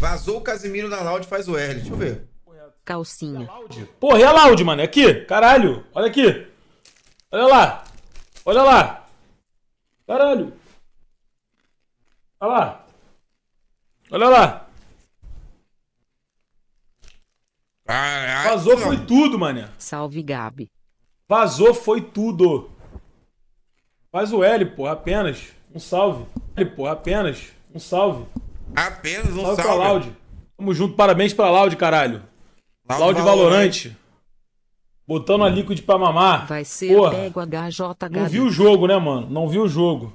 Vazou o Casimiro na Loud faz o L. Deixa eu ver. Calcinha. Porra, é a Loud, mano? É aqui. Caralho. Olha aqui. Olha lá. Olha lá. Caralho. Olha lá. Olha lá. Caralho, Vazou foi tudo, mané. Salve, Gabi. Vazou foi tudo. Faz o L, porra, apenas. Um salve. L, porra, apenas. Um salve. Apenas um salve. salve. Tamo junto, parabéns pra Laude, caralho. Laude Valorante. Botando a hum. de pra mamar. Vai ser Porra, pego HJH. Não viu o jogo, né, mano? Não viu o jogo.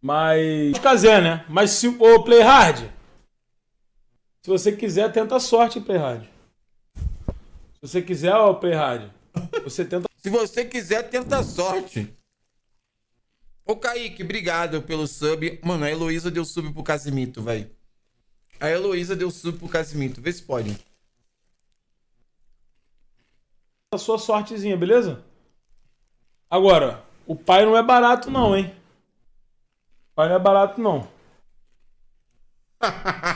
Mas. Kazé, né? Mas se. Ô, Playhard. Se você quiser, tenta a sorte, Playhard. Se você quiser, ó, Playhard. Você tenta. Se você quiser, tenta a sorte. Ô, Kaique, obrigado pelo sub. Mano, a Heloísa deu sub pro Casimito, velho. A Heloísa deu sub pro Casimito. Vê se pode. A sua sortezinha, beleza? Agora, o pai não é barato não, hein? O pai não é barato não.